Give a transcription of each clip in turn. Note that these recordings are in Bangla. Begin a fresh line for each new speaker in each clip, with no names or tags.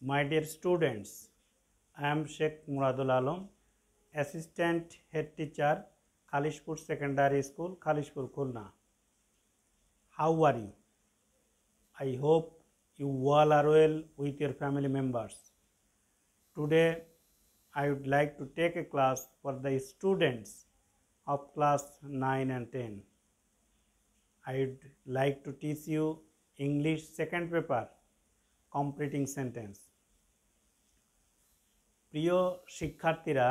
My dear students, I am Sheikh Muradul Alam, Assistant Head Teacher, Khalishpur Secondary School, Khalishpur, Khulna. How are you? I hope you all are well with your family members. Today, I would like to take a class for the students of class 9 and 10. I would like to teach you English second paper completing sentence. প্রিয় শিক্ষার্থীরা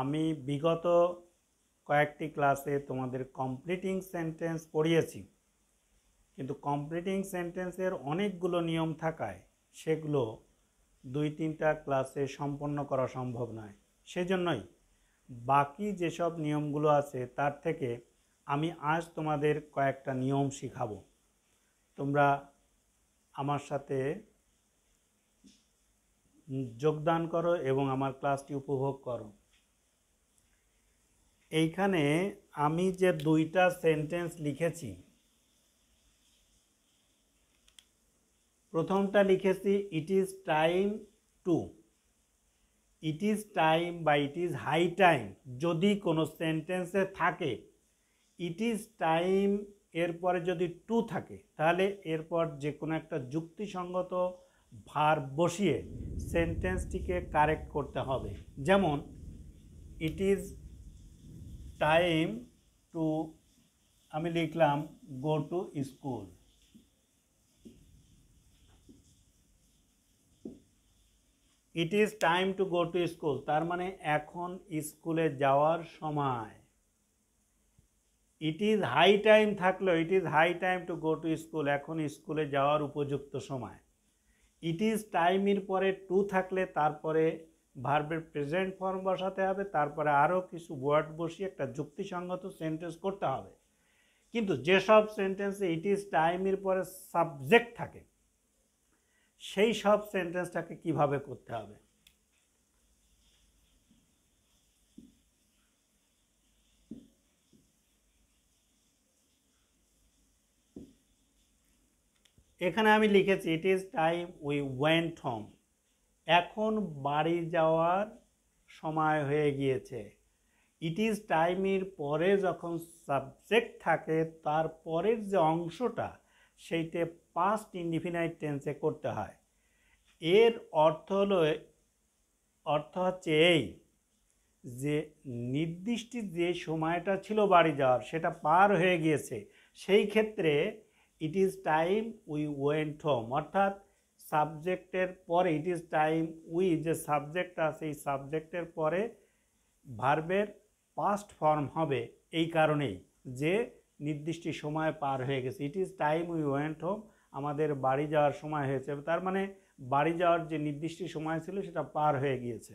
আমি বিগত কয়েকটি ক্লাসে তোমাদের কমপ্লিটিং সেন্টেন্স পড়িয়েছি কিন্তু কমপ্লিটিং সেন্টেন্সের অনেকগুলো নিয়ম থাকায় সেগুলো দুই তিনটা ক্লাসে সম্পন্ন করা সম্ভব নয় সেজন্যই বাকি যেসব নিয়মগুলো আছে তার থেকে আমি আজ তোমাদের কয়েকটা নিয়ম শিখাবো তোমরা আমার সাথে যোগদান করো এবং আমার ক্লাসটি উপভোগ করো এইখানে আমি যে দুইটা সেন্টেন্স লিখেছি প্রথমটা লিখেছি it is time to it is time বা ইট ইজ হাই টাইম যদি কোনো সেন্টেন্সে থাকে ইট ইজ টাইম এরপরে যদি টু থাকে তাহলে এরপর যে কোনো একটা যুক্তিসঙ্গত ভার বসিয়ে সেন্টেন্সটিকে কারেক্ট করতে হবে যেমন ইট ইজ টাইম টু আমি লিখলাম go to school it is time to go to school তার মানে এখন স্কুলে যাওয়ার সময় ইট ইজ হাই টাইম থাকলেও it is high time to go to school এখন স্কুলে যাওয়ার উপযুক্ত সময় ইট ইজ টাইমের পরে টু থাকলে তারপরে ভার্বের প্রেজেন্ট ফর্ম বসাতে হবে তারপরে আরও কিছু ওয়ার্ড বসিয়ে একটা যুক্তিসঙ্গত সেন্টেন্স করতে হবে কিন্তু যেসব সেন্টেন্সে ইট ইজ টাইমের পরে সাবজেক্ট থাকে সেই সব সেন্টেন্সটাকে কিভাবে করতে হবে এখানে আমি লিখেছি it is time we went home এখন বাড়ি যাওয়ার সময় হয়ে গিয়েছে ইট ইজ টাইমের পরে যখন সাবজেক্ট থাকে তার পরের যে অংশটা সেইটে পাস্ট ইন্ডিফিনাইট টেন্সে করতে হয় এর অর্থ হলো অর্থ হচ্ছে এই যে নির্দিষ্ট যে সময়টা ছিল বাড়ি যাওয়ার সেটা পার হয়ে গিয়েছে সেই ক্ষেত্রে it is time we went home অর্থাৎ সাবজেক্টের পরে ইট ইজ টাইম উই যে সাবজেক্ট আছে এই সাবজেক্টের পরে ভার্বের পাস্ট ফর্ম হবে এই কারণেই যে নির্দিষ্ট সময় পার হয়ে গেছে it is time we went home আমাদের বাড়ি যাওয়ার সময় হয়েছে তার মানে বাড়ি যাওয়ার যে নির্দিষ্ট সময় ছিল সেটা পার হয়ে গিয়েছে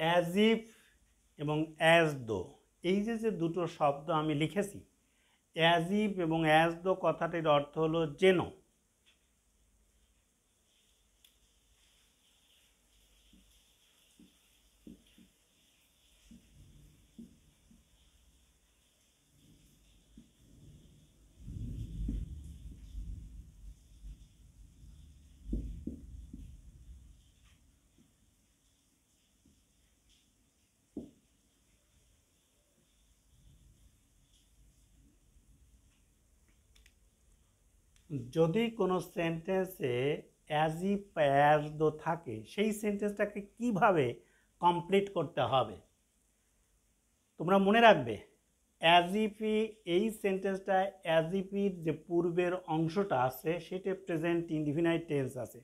অ্যাজ ইফ এবং অ্যাজ দো এই যে যে দুটো শব্দ আমি লিখেছি অ্যাজ ইফ এবং অ্যাজ দো কথাটির অর্থ হলো জেনো যদি কোনো সেন্টেন্সে অ্যাজ ই দো থাকে সেই সেন্টেন্সটাকে কিভাবে কমপ্লিট করতে হবে তোমরা মনে রাখবে অ্যাজ ইপি এই সেন্টেন্সটা অ্যাজ যে পূর্বের অংশটা আছে সেটা প্রেজেন্ট ইনডিফিনাইট টেন্স আছে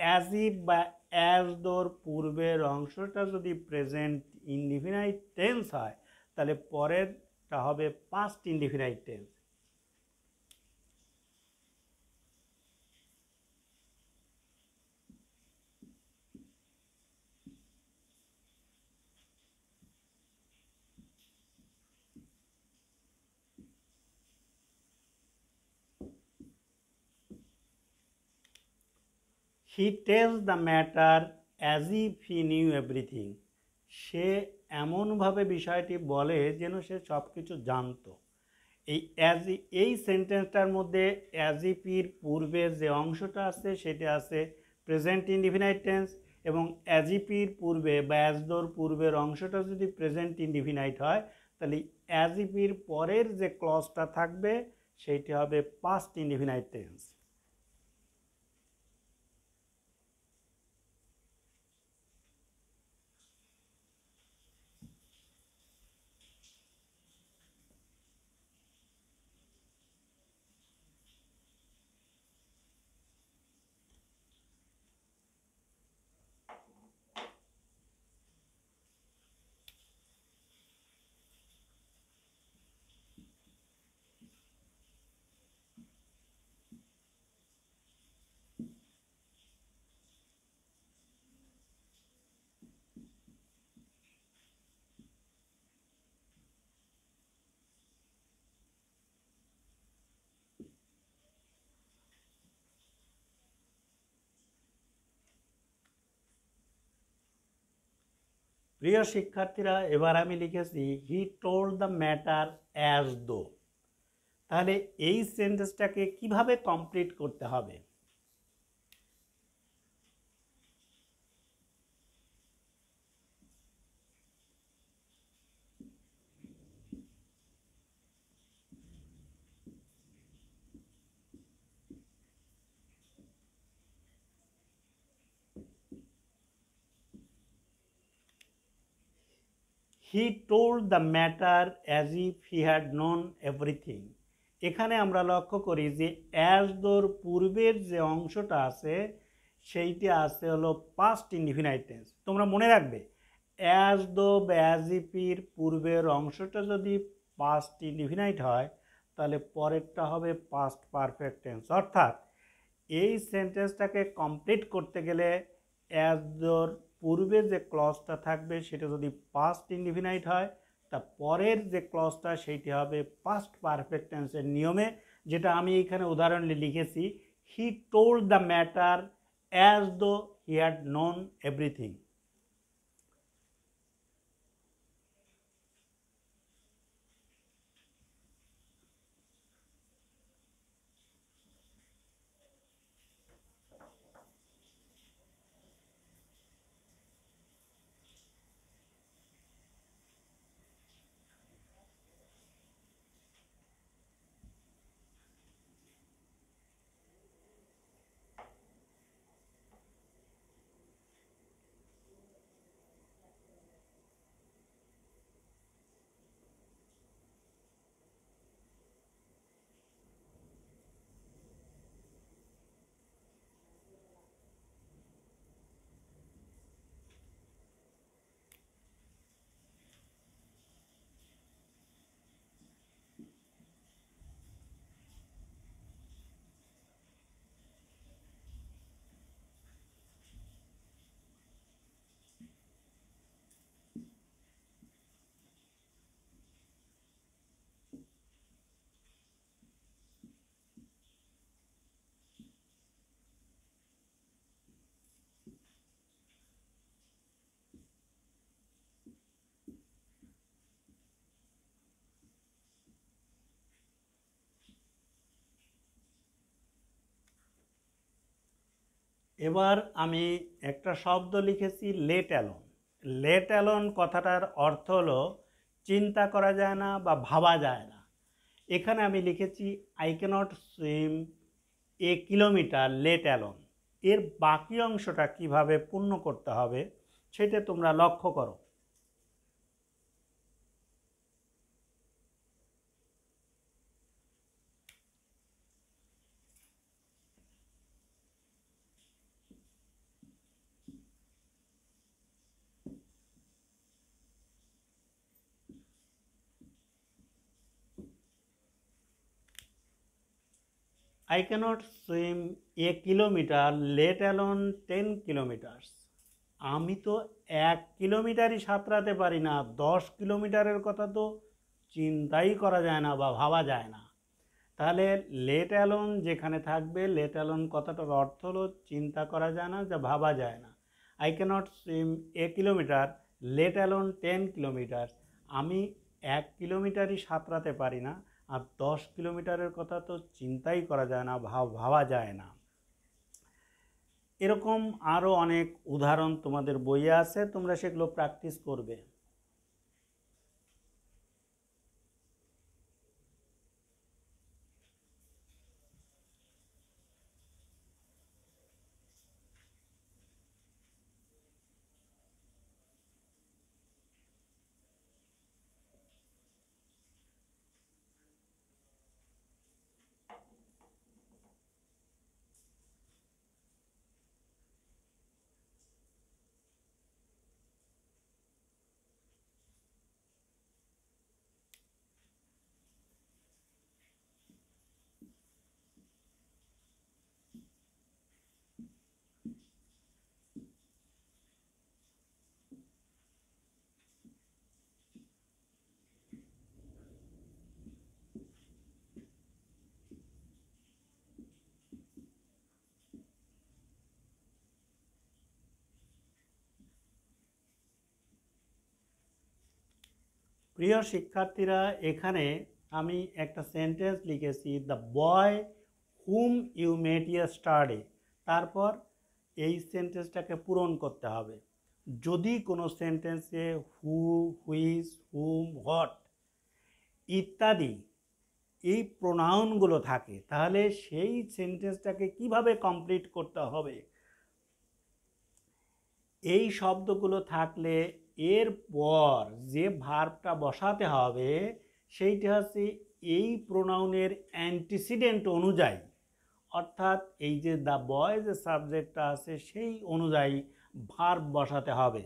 অ্যাজ বা অ্যাজ দোর পূর্বের অংশটা যদি প্রেজেন্ট ইনডিফিনাইট টেন্স হয় তাহলে পরেরটা হবে past indefinite tense he tells the matter as if he knew everything সে এমনভাবে বিষয়টি বলে যেন সে সব কিছু জানতো এই অ্যাজ এই সেন্টেন্সটার মধ্যে অ্যাজ ইফির পূর্বে যে অংশটা আছে সেটা আছে প্রেজেন্ট ইনডিফিনাইট টেন্স এবং অ্যাজ ইপির পূর্বে বা অ্যাজদোর পূর্বের অংশটা যদি প্রেজেন্ট ইনডিফিনাইট হয় তাহলে অ্যাজ ইপির পরের যে ক্লসটা থাকবে সেইটি হবে পাস্ট ইনডিফিনাইট টেন্স প্রিয় শিক্ষার্থীরা এবার আমি লিখেছি he told the matter as though তাহলে এই সেন্টেন্সটাকে কিভাবে কমপ্লিট করতে হবে he told the matter as if he had known everything এখানে আমরা লক্ষ্য করি যে অ্যাজ দোর পূর্বের যে অংশটা আছে সেইটি আছে হলো পাস্ট ইনডিফিনাইটেন্স তোমরা মনে রাখবে অ্যাজ দো বা অ্যাজ ইপির পূর্বের অংশটা যদি পাস্ট ইনডিফিনাইট হয় তাহলে পরেরটা হবে পাস্ট পারফেক্ট টেন্স অর্থাৎ এই সেন্টেন্সটাকে কমপ্লিট করতে গেলে অ্যাজ দোর পূর্বে যে ক্লজটা থাকবে সেটা যদি পাস্ট ইন্ডিফিনাইট হয় তা পরের যে ক্লজটা সেইটি হবে পাস্ট পারফেক্টেন্সের নিয়মে যেটা আমি এখানে উদাহরণে লিখেছি he told the matter as though he had known everything এবার আমি একটা শব্দ লিখেছি লেট অ্যালোন লেট অ্যালোন কথাটার অর্থ হলো চিন্তা করা যায় না বা ভাবা যায় না এখানে আমি লিখেছি I can't swim a kilometre let alone এর বাকি অংশটা কিভাবে পূর্ণ করতে হবে সেটা তোমরা লক্ষ্য করো I cannot swim a kilometer, let alone ten kilometers. আমি তো এক কিলোমিটারই সাঁতরাতে পারি না দশ কিলোমিটারের কথা তো চিন্তাই করা যায় না বা ভাবা যায় না তাহলে লেট অ্যালন যেখানে থাকবে লেট অ্যালন কথাটার অর্থ হলো চিন্তা করা যায় না যা ভাবা যায় না I can't swim a kilometre let alone ten kilometre আমি এক কিলোমিটারই সাঁতরাতে পারি না আর দশ কিলোমিটারের কথা তো চিন্তাই করা যায় না ভাব ভাবা যায় না এরকম আরও অনেক উদাহরণ তোমাদের বইয়ে আছে তোমরা সেগুলো প্র্যাকটিস করবে প্রিয় শিক্ষার্থীরা এখানে আমি একটা সেন্টেন্স লিখেছি the boy whom you met ইয়ার স্টাডি তারপর এই সেন্টেন্সটাকে পূরণ করতে হবে যদি কোনো সেন্টেন্সে হু হুইস হুম হট ইত্যাদি এই প্রোনাউনগুলো থাকে তাহলে সেই সেন্টেন্সটাকে কিভাবে কমপ্লিট করতে হবে এই শব্দগুলো থাকলে এর পর যে ভার্বটা বসাতে হবে সেইটি হচ্ছে এই প্রোনাউনের অ্যান্টিসিডেন্ট অনুযায়ী অর্থাৎ এই যে দ্য বয় যে সাবজেক্টটা আছে সেই অনুযায়ী ভার্ব বসাতে হবে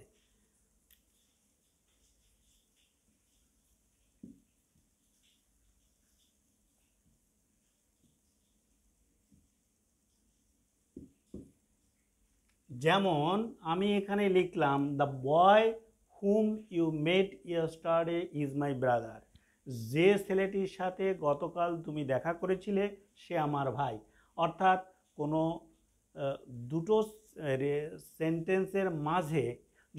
যেমন আমি এখানে লিখলাম the boy whom you met yesterday is my brother যে ছেলেটির সাথে গতকাল তুমি দেখা করেছিলে সে আমার ভাই অর্থাৎ কোনো দুটো সেন্টেন্সের মাঝে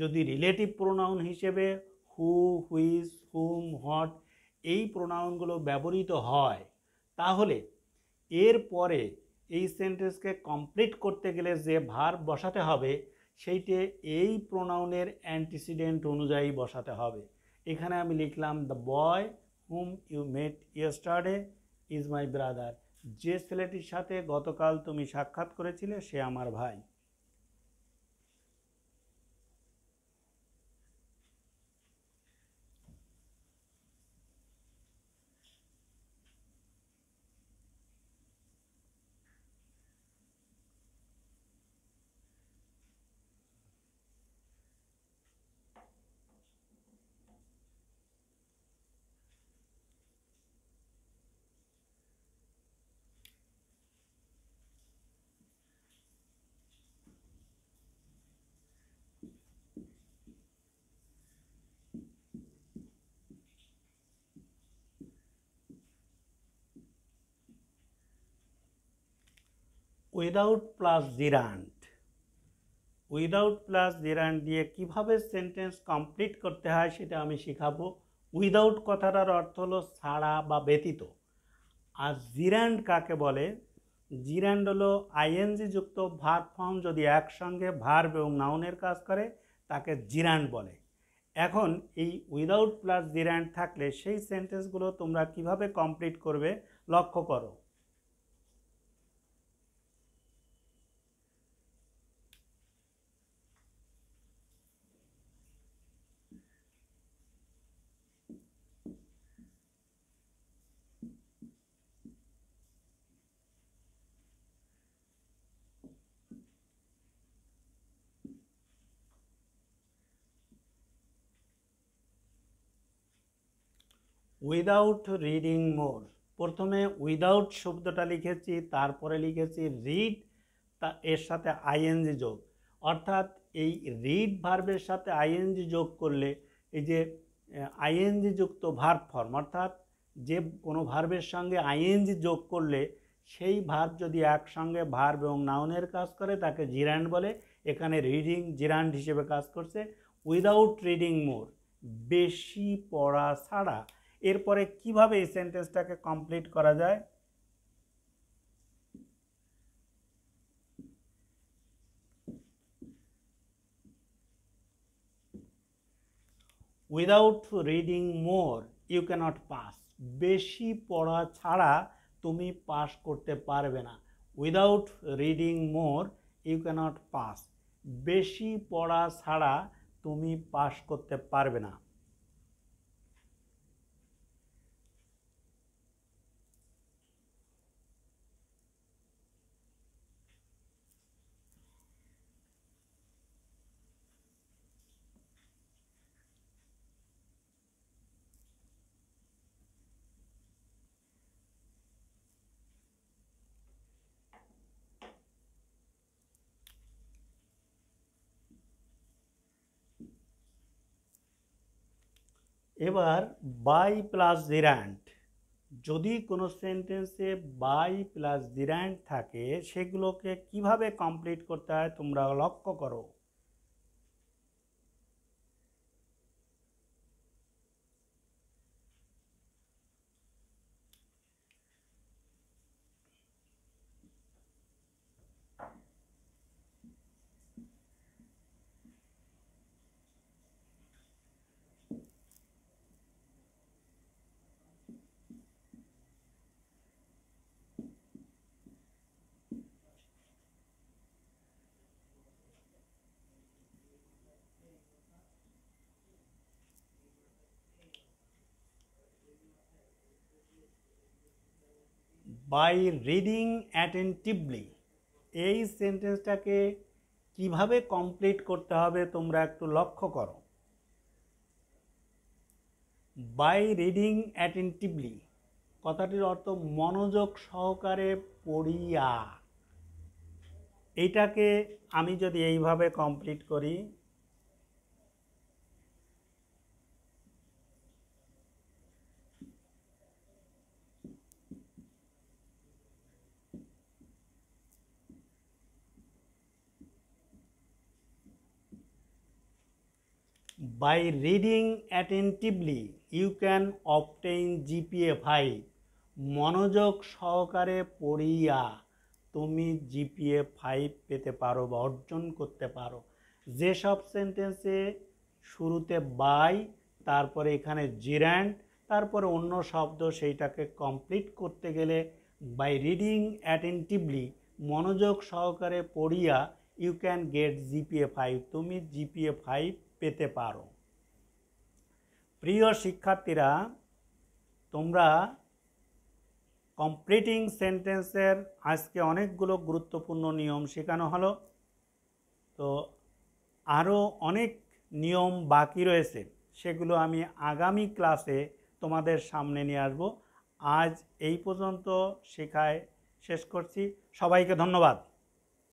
যদি রিলেটিভ প্রোনাউন হিসেবে হু হুইজ হুম হট এই প্রোনাউনগুলো ব্যবহৃত হয় তাহলে এর পরে এই সেন্টেন্সকে কমপ্লিট করতে গেলে যে ভার বসাতে হবে সেইটে এই প্রোনাউনের অ্যান্টিসিডেন্ট অনুযায়ী বসাতে হবে এখানে আমি লিখলাম the boy whom you met yesterday is my brother যে ছেলেটির সাথে গতকাল তুমি সাক্ষাৎ করেছিলে সে আমার ভাই without plus gerund without plus gerund দিয়ে কিভাবে সেন্টেন্স কমপ্লিট করতে হয় সেটা আমি শেখাবো উইদাউট কথাটার অর্থ হলো ছাড়া বা ব্যতীত আর জিরান্ড কাকে বলে জিরান্ড হলো আইএনজি যুক্ত ভার ফর্ম যদি একসঙ্গে ভার্ব এবং নাউনের কাজ করে তাকে জিরান্ড বলে এখন এই উইদাউট প্লাস জিরান্ড থাকলে সেই সেন্টেন্সগুলো তোমরা কিভাবে কমপ্লিট করবে লক্ষ্য করো উইদাউট রিডিং মোর প্রথমে উইদাউট শব্দটা লিখেছি তারপরে লিখেছি রিড তা এর সাথে আইএনজি যোগ অর্থাৎ এই রিড ভার্বের সাথে আইএনজি যোগ করলে এই যে আইএনজি যুক্ত ভার্ব ফর্ম অর্থাৎ যে কোনো ভার্বের সঙ্গে আইএনজি যোগ করলে সেই ভার্ব যদি একসঙ্গে ভার্ব এবং নাউনের কাজ করে তাকে জিরান্ড বলে এখানে রিডিং জিরান্ড হিসেবে কাজ করছে উইদাউট রিডিং মোর বেশি পড়া ছাড়া এরপরে কিভাবে এই সেন্টেন্সটাকে কমপ্লিট করা যায় without reading more you can't pass বেশি পড়া ছাড়া তুমি পাস করতে পারবে না without reading more you can't pass বেশি পড়া ছাড়া তুমি পাস করতে পারবে না এবার বাই প্লাস দিরান্ট যদি কোনো সেন্টেন্সে বাই প্লাস দিরান্ট থাকে সেগুলোকে কিভাবে কমপ্লিট করতে হয় তোমরা লক্ষ্য করো বাই রিডিং অ্যাটেন্টিভলি এই সেন্টেন্সটাকে কিভাবে কমপ্লিট করতে হবে তোমরা একটু লক্ষ্য করো বাই রিডিং অ্যাটেন্টিভলি কথাটির অর্থ মনোযোগ সহকারে পড়িয়া এইটাকে আমি যদি এইভাবে কমপ্লিট করি by reading attentively, you can obtain GPA five মনোযোগ সহকারে পড়িয়া তুমি জিপিএ ফাইভ পেতে পারো বা অর্জন করতে পারো যেসব সেন্টেন্সে শুরুতে বাই তারপরে এখানে জির্যান্ড তারপরে অন্য শব্দ সেইটাকে কমপ্লিট করতে গেলে বাই রিডিং অ্যাটেন্টিভলি মনোযোগ সহকারে পড়িয়া you can get GPA five তুমি জিপিএ ফাইভ পেতে পারো প্রিয় শিক্ষার্থীরা তোমরা কমপ্লিটিং সেন্টেন্সের আজকে অনেকগুলো গুরুত্বপূর্ণ নিয়ম শেখানো হলো তো আরও অনেক নিয়ম বাকি রয়েছে সেগুলো আমি আগামী ক্লাসে তোমাদের সামনে নিয়ে আসব আজ এই পর্যন্ত শেখায় শেষ করছি সবাইকে ধন্যবাদ